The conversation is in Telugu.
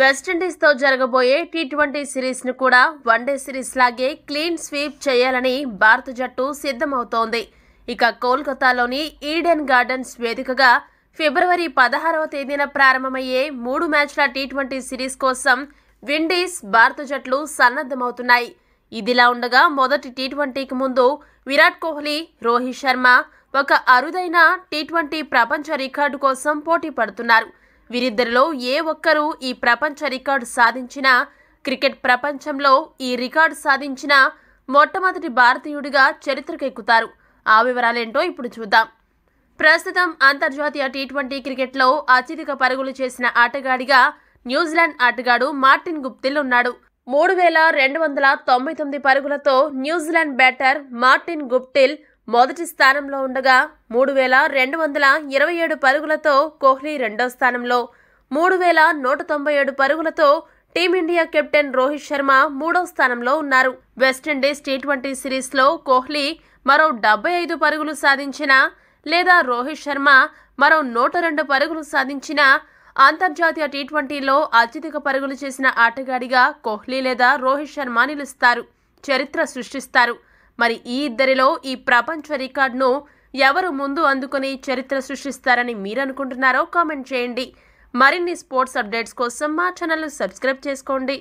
వెస్టిండీస్తో జరగబోయే టీ ట్వంటీ సిరీస్ను కూడా వన్డే సిరీస్ లాగే క్లీన్ స్వీప్ చేయాలని భారత జట్టు సిద్ధమవుతోంది ఇక కోల్కతాలోని ఈడెన్ గార్డెన్స్ వేదికగా ఫిబ్రవరి పదహారవ తేదీన ప్రారంభమయ్యే మూడు మ్యాచ్ల టీ ట్వంటీ సిరీస్ కోసం విండీస్ భారత జట్లు సన్నద్ధమవుతున్నాయి ఇదిలా ఉండగా మొదటి టీ ట్వంటీకి ముందు విరాట్ కోహ్లీ రోహిత్ శర్మ ఒక అరుదైన టీ ట్వంటీ ప్రపంచ రికార్డు కోసం పోటీ పడుతున్నారు వీరిద్దరిలో ఏ ఒక్కరూ ఈ ప్రపంచ రికార్డు సాధించినా క్రికెట్ ప్రపంచంలో ఈ రికార్డు సాధించిన మొట్టమొదటి భారతీయుడిగా చరిత్రకెక్కుతారు ఆ వివరాలేంటో ఇప్పుడు చూద్దాం ప్రస్తుతం అంతర్జాతీయ టీ ట్వంటీ క్రికెట్లో అత్యధిక పరుగులు చేసిన ఆటగాడిగా న్యూజిలాండ్ ఆటగాడు మార్టిన్ గుప్తిల్ ఉన్నాడు మూడు వేల రెండు వందల తొంభై తొమ్మిది పరుగులతో న్యూజిలాండ్ బ్యాటర్ మార్టిన్ గుప్టిల్ మొదటి స్థానంలో ఉండగా మూడు వేల రెండు వందల ఇరవై ఏడు పరుగులతో కోహ్లీ రెండో స్థానంలో మూడు వేల నూట తొంభై ఏడు పరుగులతో టీమిండియా కెప్టెన్ రోహిత్ శర్మ మూడో స్థానంలో ఉన్నారు వెస్టిండీస్ టీ ట్వంటీ సిరీస్లో కోహ్లీ మరో డెబ్బై ఐదు పరుగులు సాధించిన లేదా రోహిత్ శర్మ మరో నూట రెండు పరుగులు సాధించిన అంతర్జాతీయ టీ ట్వంటీలో అత్యధిక పరుగులు చేసిన ఆటగాడిగా కోహ్లీ లేదా రోహిత్ శర్మ నిలుస్తారు చరిత్ర సృష్టిస్తారు మరి ఈ ఇద్దరిలో ఈ ప్రపంచ రికార్డును ఎవరు ముందు అందుకుని చరిత్ర సృష్టిస్తారని మీరనుకుంటున్నారో కామెంట్ చేయండి మరిన్ని స్పోర్ట్స్ అప్డేట్స్ కోసం మా ఛానల్ను సబ్స్క్రైబ్ చేసుకోండి